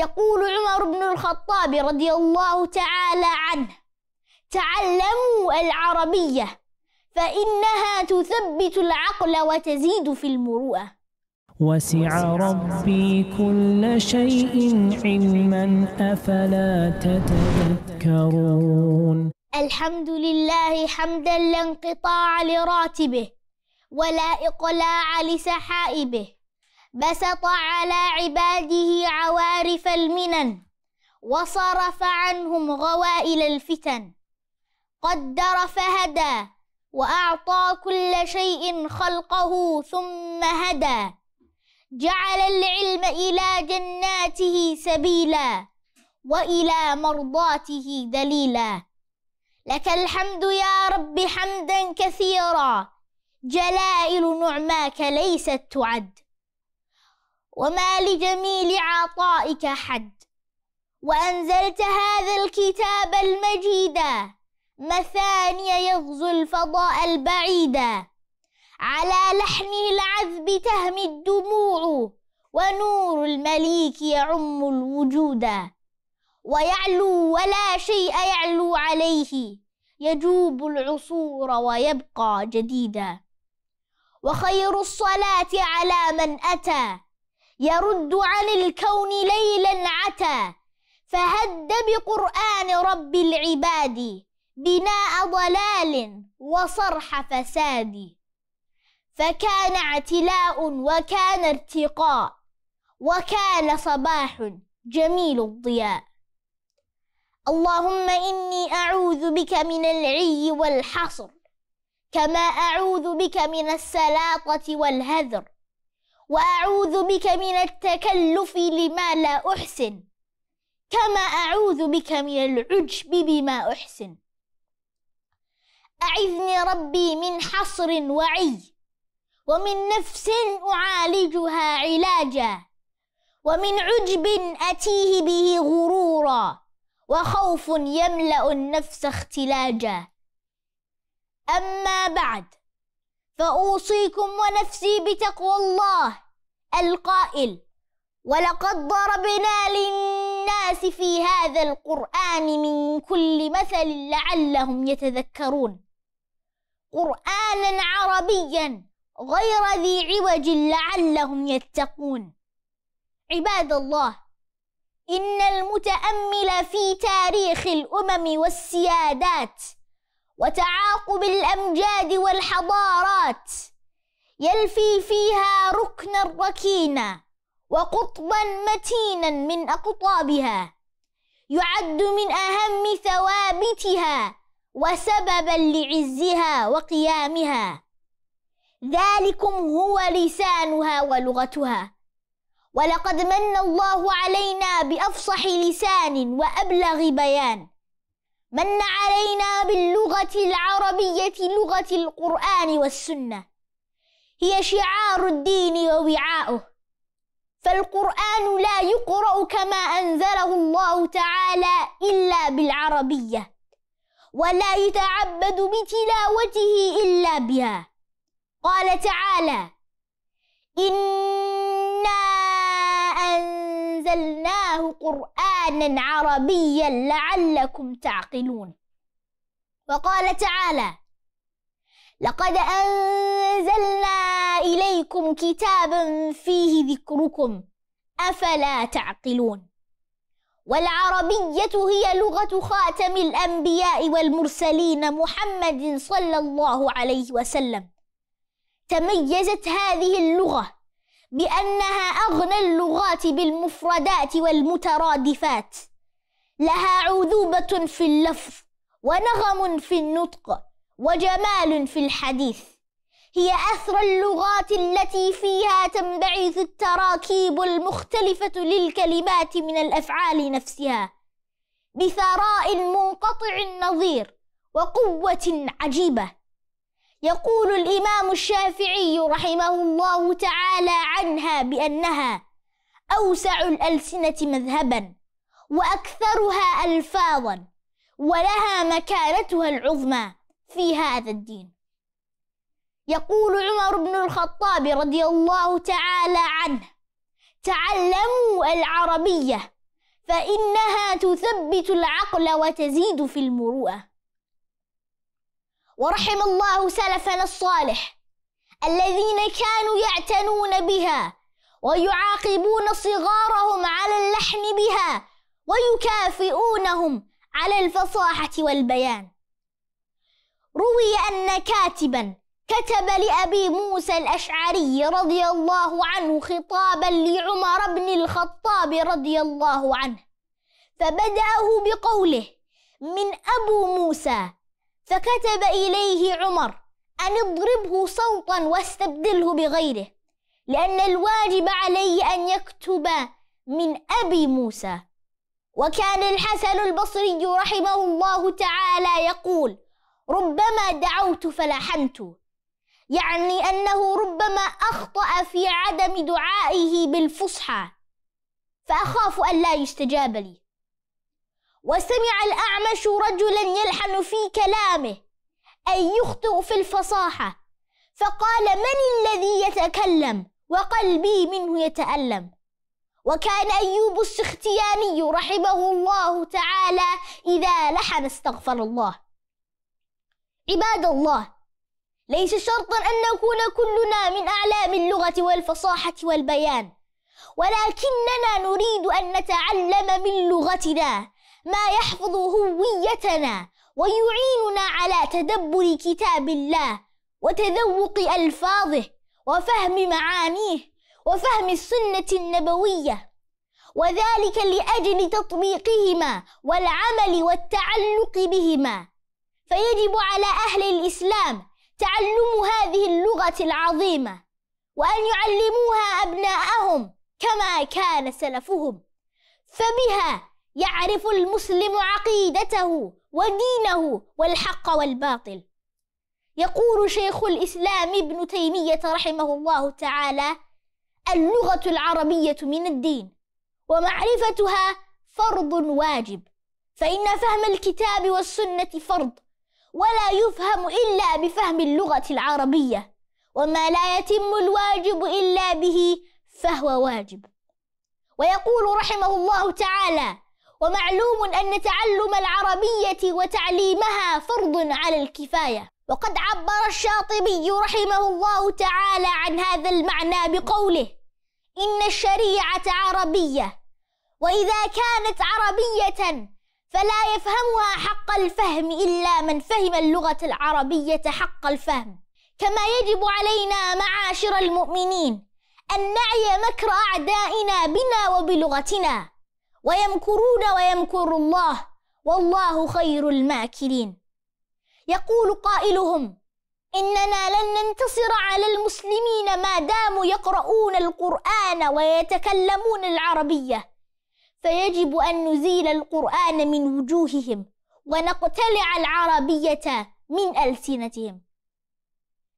يقول عمر بن الخطاب رضي الله تعالى عنه تعلموا العربيه فانها تثبت العقل وتزيد في المروءه وسع ربي كل شيء علما افلا تتذكرون الحمد لله حمدا لا انقطاع لراتبه ولا اقلاع لسحائبه بسط على عباده عوارف المنن وصرف عنهم غوائل الفتن قدر فهدى واعطى كل شيء خلقه ثم هدى جعل العلم الى جناته سبيلا والى مرضاته دليلا لك الحمد يا رب حمدا كثيرا جلائل نعماك ليست تعد وما لجميل عطائك حد وأنزلت هذا الكتاب المجيدا مثاني يغزو الفضاء البعيدا على لحنه العذب تهمي الدموع ونور المليك يعم الوجود ويعلو ولا شيء يعلو عليه يجوب العصور ويبقى جديدا وخير الصلاة على من أتى يرد عن الكون ليلا عتى فهد بقرآن رب العباد بناء ضلال وصرح فساد فكان اعتلاء وكان ارتقاء وكان صباح جميل الضياء اللهم إني أعوذ بك من العي والحصر كما أعوذ بك من السلاطة والهذر وأعوذ بك من التكلف لما لا أحسن كما أعوذ بك من العجب بما أحسن أعذني ربي من حصر وعي ومن نفس أعالجها علاجا ومن عجب أتيه به غرورا وخوف يملأ النفس اختلاجا أما بعد فأوصيكم ونفسي بتقوى الله القائل ولقد ضربنا للناس في هذا القرآن من كل مثل لعلهم يتذكرون قرآنا عربيا غير ذي عوج لعلهم يتقون عباد الله إن المتأمل في تاريخ الأمم والسيادات وتعاقب الأمجاد والحضارات يلفي فيها ركنا ركينا وقطبا متينا من أقطابها يعد من أهم ثوابتها وسببا لعزها وقيامها ذلكم هو لسانها ولغتها ولقد من الله علينا بأفصح لسان وأبلغ بيان من علينا باللغة العربية لغة القرآن والسنة هي شعار الدين ووعاؤه فالقرآن لا يقرأ كما أنزله الله تعالى إلا بالعربية ولا يتعبد بتلاوته إلا بها قال تعالى أنزلناه قرآنا عربيا لعلكم تعقلون وقال تعالى لقد أنزلنا إليكم كتابا فيه ذكركم أفلا تعقلون والعربية هي لغة خاتم الأنبياء والمرسلين محمد صلى الله عليه وسلم تميزت هذه اللغة بأنها أغنى اللغات بالمفردات والمترادفات لها عذوبة في اللفظ ونغم في النطق وجمال في الحديث هي أثرى اللغات التي فيها تنبعث التراكيب المختلفة للكلمات من الأفعال نفسها بثراء منقطع النظير وقوة عجيبة يقول الإمام الشافعي رحمه الله تعالى عنها بأنها أوسع الألسنة مذهبا وأكثرها ألفاظا ولها مكانتها العظمى في هذا الدين يقول عمر بن الخطاب رضي الله تعالى عنه تعلموا العربيه فانها تثبت العقل وتزيد في المروءه ورحم الله سلفنا الصالح الذين كانوا يعتنون بها ويعاقبون صغارهم على اللحن بها ويكافئونهم على الفصاحة والبيان روي أن كاتبا كتب لأبي موسى الأشعري رضي الله عنه خطابا لعمر بن الخطاب رضي الله عنه فبدأه بقوله من أبو موسى فكتب إليه عمر أن اضربه صوتا واستبدله بغيره لأن الواجب علي أن يكتب من أبي موسى وكان الحسن البصري رحمه الله تعالى يقول ربما دعوت فلحنت يعني أنه ربما أخطأ في عدم دعائه بالفصحى فأخاف أن لا يستجاب لي وسمع الأعمش رجلا يلحن في كلامه أي يخطئ في الفصاحة فقال من الذي يتكلم وقلبي منه يتألم وكان أيوب السختياني رحمه الله تعالى إذا لحن استغفر الله عباد الله ليس شرطا أن نكون كلنا من أعلام اللغة والفصاحة والبيان ولكننا نريد أن نتعلم من لغتنا ما يحفظ هويتنا ويعيننا على تدبر كتاب الله وتذوق الفاظه وفهم معانيه وفهم السنه النبويه وذلك لاجل تطبيقهما والعمل والتعلق بهما فيجب على اهل الاسلام تعلم هذه اللغه العظيمه وان يعلموها ابناءهم كما كان سلفهم فبها يعرف المسلم عقيدته ودينه والحق والباطل يقول شيخ الاسلام ابن تيميه رحمه الله تعالى اللغه العربيه من الدين ومعرفتها فرض واجب فان فهم الكتاب والسنه فرض ولا يفهم الا بفهم اللغه العربيه وما لا يتم الواجب الا به فهو واجب ويقول رحمه الله تعالى ومعلوم أن تعلم العربية وتعليمها فرض على الكفاية وقد عبر الشاطبي رحمه الله تعالى عن هذا المعنى بقوله إن الشريعة عربية وإذا كانت عربية فلا يفهمها حق الفهم إلا من فهم اللغة العربية حق الفهم كما يجب علينا معاشر المؤمنين أن نعي مكر أعدائنا بنا وبلغتنا ويمكرون ويمكر الله والله خير الماكرين يقول قائلهم اننا لن ننتصر على المسلمين ما داموا يقرؤون القران ويتكلمون العربيه فيجب ان نزيل القران من وجوههم ونقتلع العربيه من السنتهم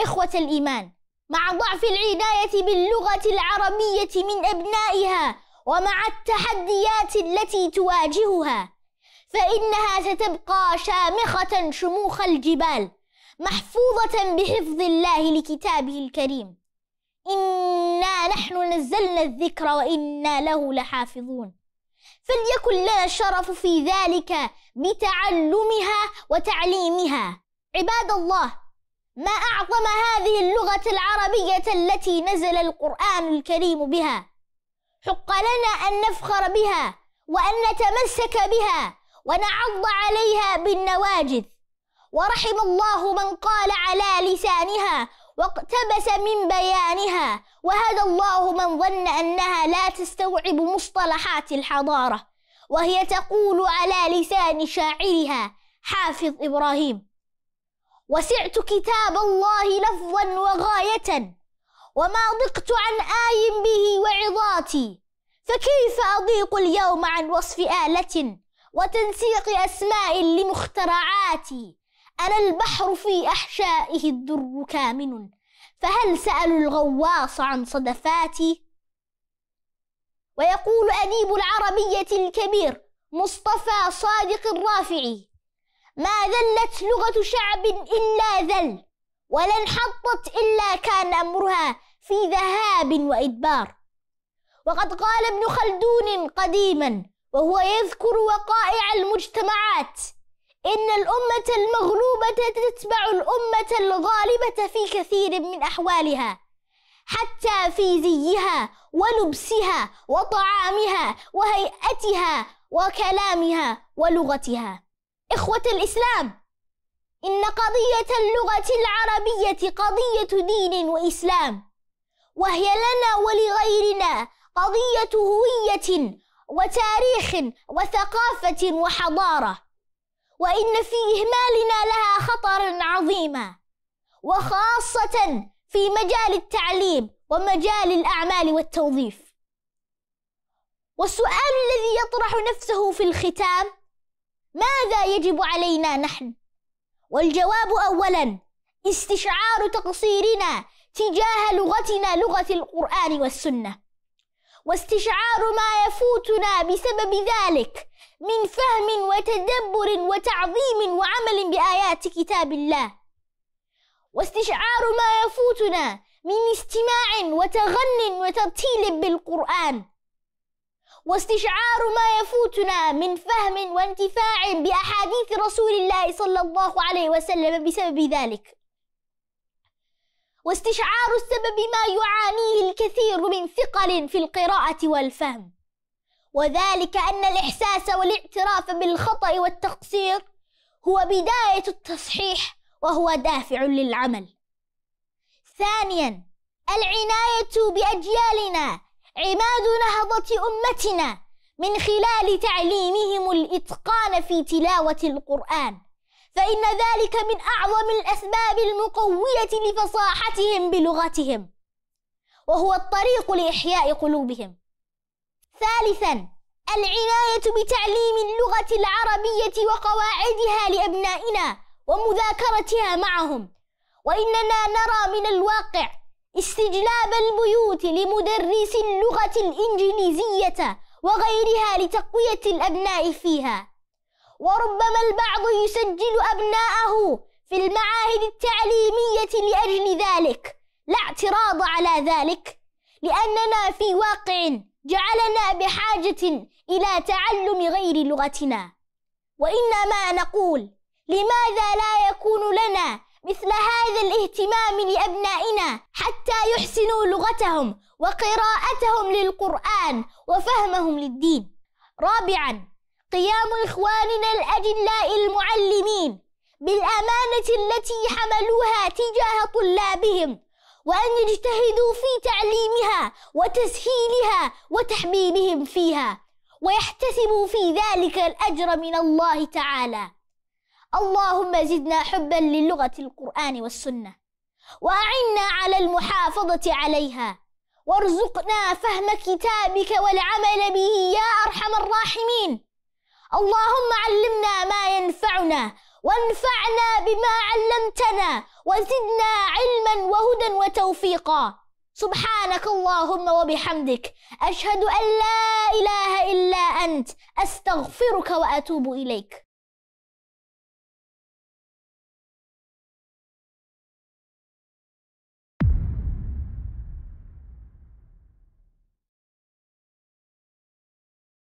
اخوه الايمان مع ضعف العنايه باللغه العربيه من ابنائها ومع التحديات التي تواجهها فإنها ستبقى شامخة شموخ الجبال محفوظة بحفظ الله لكتابه الكريم إنا نحن نزلنا الذكر وإنا له لحافظون فليكن لنا الشرف في ذلك بتعلمها وتعليمها عباد الله ما أعظم هذه اللغة العربية التي نزل القرآن الكريم بها حق لنا أن نفخر بها وأن نتمسك بها ونعض عليها بالنواجذ ورحم الله من قال على لسانها واقتبس من بيانها وهدى الله من ظن أنها لا تستوعب مصطلحات الحضارة وهي تقول على لسان شاعرها حافظ إبراهيم وسعت كتاب الله لفظا وغاية وما ضقت عن آي به وعظاتي فكيف أضيق اليوم عن وصف آلة وتنسيق أسماء لمخترعاتي أنا البحر في أحشائه الدر كامن فهل سألوا الغواص عن صدفاتي ويقول أديب العربية الكبير مصطفى صادق الرافعي ما ذلت لغة شعب إلا ذل ولا انحطت إلا كان أمرها في ذهاب وإدبار وقد قال ابن خلدون قديما وهو يذكر وقائع المجتمعات إن الأمة المغلوبة تتبع الأمة الغالبة في كثير من أحوالها حتى في زيها ولبسها وطعامها وهيئتها وكلامها ولغتها إخوة الإسلام إن قضية اللغة العربية قضية دين وإسلام وهي لنا ولغيرنا قضية هوية وتاريخ وثقافة وحضارة وإن في إهمالنا لها خطرا عظيما وخاصة في مجال التعليم ومجال الأعمال والتوظيف والسؤال الذي يطرح نفسه في الختام ماذا يجب علينا نحن؟ والجواب أولا استشعار تقصيرنا تجاه لغتنا لغة القرآن والسنة واستشعار ما يفوتنا بسبب ذلك من فهم وتدبر وتعظيم وعمل بآيات كتاب الله واستشعار ما يفوتنا من استماع وتغن وترتيل بالقرآن واستشعار ما يفوتنا من فهم وانتفاع بأحاديث رسول الله صلى الله عليه وسلم بسبب ذلك واستشعار السبب ما يعانيه الكثير من ثقل في القراءة والفهم وذلك أن الإحساس والاعتراف بالخطأ والتقصير هو بداية التصحيح وهو دافع للعمل ثانيا العناية بأجيالنا عماد نهضة أمتنا من خلال تعليمهم الإتقان في تلاوة القرآن فإن ذلك من أعظم الأسباب المقوية لفصاحتهم بلغتهم وهو الطريق لإحياء قلوبهم ثالثا العناية بتعليم اللغة العربية وقواعدها لأبنائنا ومذاكرتها معهم وإننا نرى من الواقع استجلاب البيوت لمدرسي اللغة الإنجليزية وغيرها لتقوية الأبناء فيها وربما البعض يسجل أبناءه في المعاهد التعليمية لأجل ذلك لا اعتراض على ذلك لأننا في واقع جعلنا بحاجة إلى تعلم غير لغتنا وإنما نقول لماذا لا يكون لنا مثل هذا الاهتمام لأبنائنا حتى يحسنوا لغتهم وقراءتهم للقرآن وفهمهم للدين رابعاً قيام إخواننا الأجلاء المعلمين بالأمانة التي حملوها تجاه طلابهم وأن يجتهدوا في تعليمها وتسهيلها وتحبيبهم فيها ويحتسبوا في ذلك الأجر من الله تعالى اللهم زدنا حبا للغة القرآن والسنة وأعنا على المحافظة عليها وارزقنا فهم كتابك والعمل به يا أرحم الراحمين اللهم علمنا ما ينفعنا وانفعنا بما علمتنا وزدنا علما وهدى وتوفيقا سبحانك اللهم وبحمدك أشهد أن لا إله إلا أنت أستغفرك وأتوب إليك